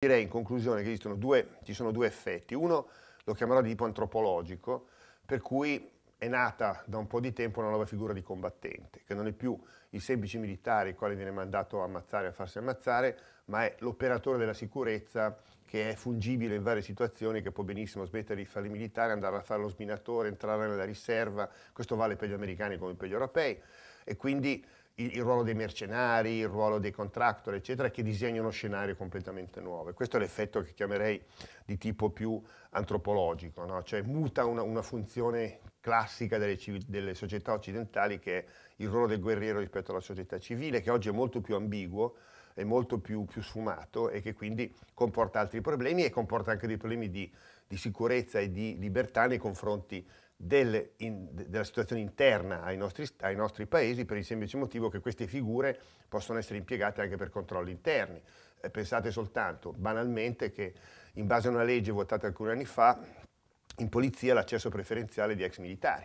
Direi in conclusione che esistono due, ci sono due effetti. Uno lo chiamerò di tipo antropologico, per cui è nata da un po' di tempo una nuova figura di combattente, che non è più il semplice militare il quale viene mandato a ammazzare, a farsi ammazzare, ma è l'operatore della sicurezza che è fungibile in varie situazioni, che può benissimo smettere di fare il militare, andare a fare lo sminatore, entrare nella riserva, questo vale per gli americani come per gli europei, e quindi il, il, ruolo dei mercenari, il ruolo dei contractor, eccetera, che disegna uno scenario completamente nuovo. questo è l'effetto che chiamerei di tipo più antropologico, no? cioè muta una, una funzione classica delle, delle, società occidentali che è il ruolo del guerriero rispetto alla società civile, che oggi è molto più ambiguo, è molto più, più sfumato e che quindi comporta altri problemi e comporta anche dei problemi di, di sicurezza e di libertà nei confronti del, in, della situazione interna ai nostri, ai nostri paesi per il semplice motivo che queste figure possono essere impiegate anche per controlli interni. Eh, pensate soltanto, banalmente, che in base a una legge votata alcuni anni fa, in polizia l'accesso preferenziale di ex militari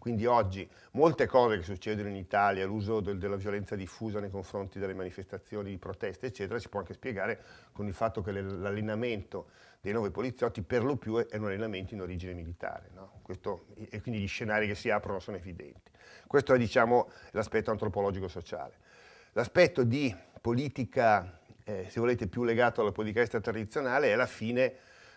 quindi oggi molte cose che succedono in Italia, l'uso del, della violenza diffusa nei confronti delle manifestazioni di proteste, eccetera, si può anche spiegare con il fatto che l'allenamento dei nuovi poliziotti per lo più è un allenamento in origine militare. No? Questo, e quindi gli scenari che si aprono sono evidenti. Questo è diciamo, l'aspetto antropologico-sociale. L'aspetto di politica, eh, se volete, più legato alla politica estera tradizionale è la fine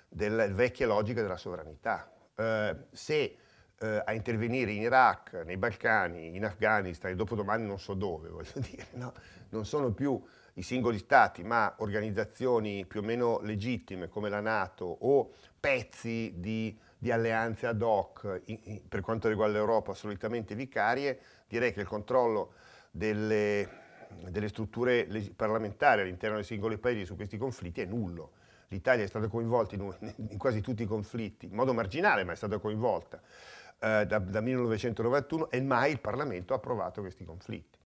della vecchia logica della sovranità. Eh, se eh, a intervenire in Iraq, nei Balcani, in Afghanistan e dopodomani non so dove, voglio dire, no? non sono più i singoli stati, ma organizzazioni più o meno legittime come la Nato o pezzi di, di alleanze ad hoc, in, in, per quanto riguarda l'Europa solitamente vicarie, direi che il controllo delle, delle strutture parlamentari all'interno dei singoli paesi su questi conflitti è nullo. L'Italia è stata coinvolta in, in quasi tutti i conflitti, in modo marginale, ma è stata coinvolta eh, da, da 1991 e mai il Parlamento ha approvato questi conflitti.